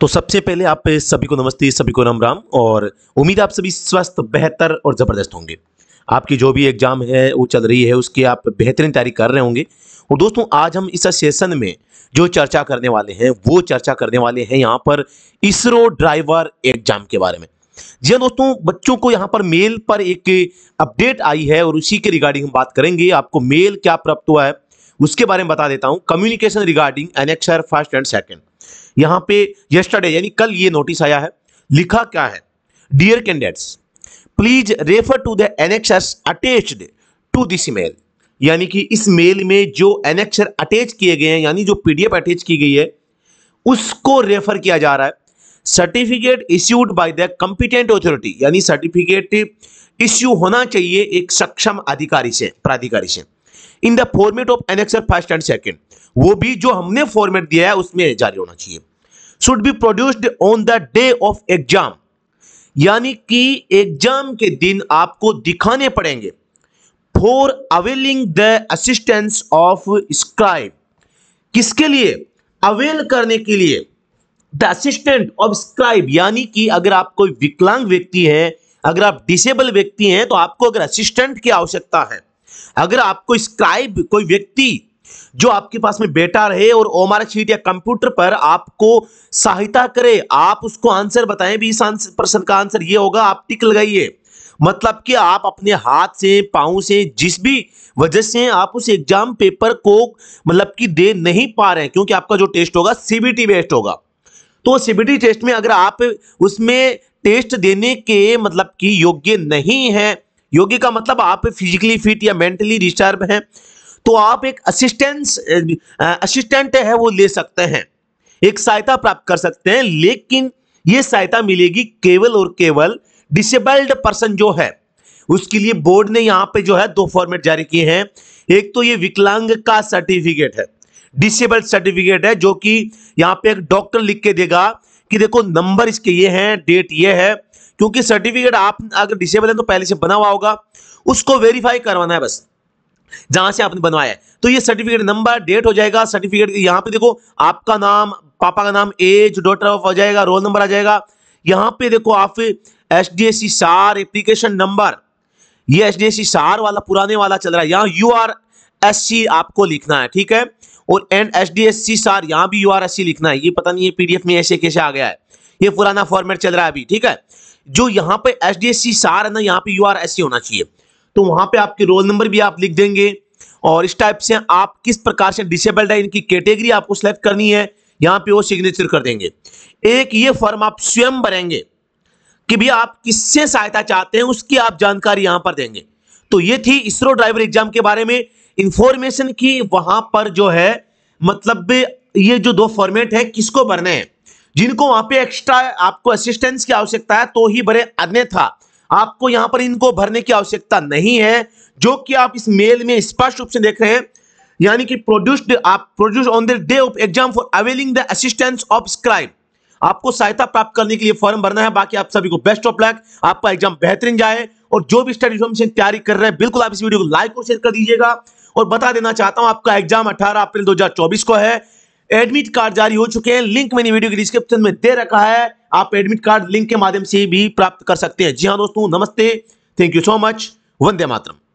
तो सबसे पहले आप सभी को नमस्ते सभी को राम राम और उम्मीद आप सभी स्वस्थ बेहतर और ज़बरदस्त होंगे आपकी जो भी एग्ज़ाम है वो चल रही है उसकी आप बेहतरीन तैयारी कर रहे होंगे और दोस्तों आज हम इस सेशन में जो चर्चा करने वाले हैं वो चर्चा करने वाले हैं यहाँ पर इसरो ड्राइवर एग्जाम के बारे में जी हाँ दोस्तों बच्चों को यहाँ पर मेल पर एक अपडेट आई है और उसी के रिगार्डिंग हम बात करेंगे आपको मेल क्या प्राप्त हुआ है उसके बारे में बता देता हूँ communication regarding annexure first and second यहां पे यस्टरडे यानी कल ये नोटिस आया है लिखा क्या है dear candidates please refer to the annexures attached to this mail यानी कि इस मेल में जो एनेक्सर अटैच किए गए हैं यानी जो पीडीएफ अटैच की गई है उसको रेफर किया जा रहा है certificate issued by the competent authority यानी सर्टिफिकेट इश्यू होना चाहिए एक सक्षम अधिकारी से प्राधिकारी से in the format of annexure first and second वो भी जो हमने फॉर्मेट दिया है उसमें जारी होना चाहिए should be produced on the day of exam यानी कि एग्जाम के दिन आपको दिखाने पड़ेंगे for availing the assistance of scribe किसके लिए अवेल करने के लिए द असिस्टेंट ऑफ स्क्राइब यानी कि अगर आप कोई विकलांग व्यक्ति है अगर आप डिसेबल व्यक्ति हैं तो आपको अगर असिस्टेंट की आवश्यकता है अगर आपको स्क्राइब कोई व्यक्ति जो आपके पास में बेटा रहे और ओमार शीट या कंप्यूटर पर आपको सहायता करे आप उसको आंसर बताएं भी इस प्रश्न का आंसर ये होगा आप टिक लगाइए मतलब कि आप अपने हाथ से पाँव से जिस भी वजह से आप उस एग्जाम पेपर को मतलब कि दे नहीं पा रहे हैं क्योंकि आपका जो टेस्ट होगा सीबीटी बेस्ट होगा तो सीबीटी टेस्ट में अगर आप उसमें टेस्ट देने के मतलब कि योग्य नहीं हैं योगी का मतलब आप फिजिकली फिट या मेंटली रिस्टर्ब हैं तो आप एक असिस्टेंस असिस्टेंट है वो ले सकते हैं एक सहायता प्राप्त कर सकते हैं लेकिन ये सहायता मिलेगी केवल और केवल डिसेबल्ड पर्सन जो है उसके लिए बोर्ड ने यहाँ पे जो है दो फॉर्मेट जारी किए हैं एक तो ये विकलांग का सर्टिफिकेट है डिसेबल्ड सर्टिफिकेट है जो कि यहाँ पे एक डॉक्टर लिख के देगा कि देखो नंबर इसके ये हैं डेट ये है क्योंकि सर्टिफिकेट आप अगर डिसेबल है तो पहले से बना हुआ होगा उसको वेरीफाई करवाना है बस जहां से आपने बनवाया है तो ये सर्टिफिकेट नंबर डेट हो जाएगा सर्टिफिकेट यहां पे देखो आपका नाम पापा का नाम एज डॉटर ऑफ हो जाएगा रोल नंबर आ जाएगा यहां पे देखो आप एच डी एस सी सार एप्लीकेशन नंबर ये एच डी एस सी सार वाला पुराने वाला चल रहा है यहाँ यू आर एस सी आपको लिखना है ठीक है और and H D S C सार यहां भी यू आर एस सी लिखना है ये पता नहीं है पीडीएफ में ऐसे कैसे आ गया है ये पुराना फॉर्मेट चल रहा है अभी ठीक है जो यहाँ पे एच डी एस सी सार है ना यहाँ पे यू आर एस सी होना चाहिए तो वहां पे आपके रोल नंबर भी आप लिख देंगे और इस टाइप से आप किस प्रकार से डिसेबल्ड है इनकी कैटेगरी आपको सिलेक्ट करनी है यहाँ पे वो सिग्नेचर कर देंगे एक ये फॉर्म आप स्वयं भरेंगे कि भैया आप किससे सहायता चाहते हैं उसकी आप जानकारी यहाँ पर देंगे तो ये थी इसरो ड्राइवर एग्जाम के बारे में इंफॉर्मेशन की वहां पर जो है मतलब ये जो दो फॉर्मेट है किसको भरने हैं जिनको वहां पे एक्स्ट्रा आपको असिस्टेंस की आवश्यकता है तो ही भरे अन्यथा आपको यहां पर इनको भरने की आवश्यकता नहीं है जो कि आप इस मेल में स्पष्ट रूप से देख रहे हैं यानी कि प्रोड्यूस्ड आप produce on the day of exam for availing the assistance of scribe आपको सहायता प्राप्त करने के लिए फॉर्म भरना है बाकी आप सभी को बेस्ट ऑफ लक आपका एग्जाम बेहतरीन जाए और जो भी स्टडी फॉर्मेशन तैयारी कर रहे हैं बिल्कुल आप इस वीडियो को लाइक और शेयर कर दीजिएगा और बता देना चाहता हूं आपका एग्जाम 18 अप्रैल 2024 को है एडमिट कार्ड जारी हो चुके हैं लिंक मैंने वीडियो के डिस्क्रिप्शन में दे रखा है आप एडमिट कार्ड लिंक के माध्यम से भी प्राप्त कर सकते हैं जी हाँ दोस्तों नमस्ते thank you so much Vande Mataram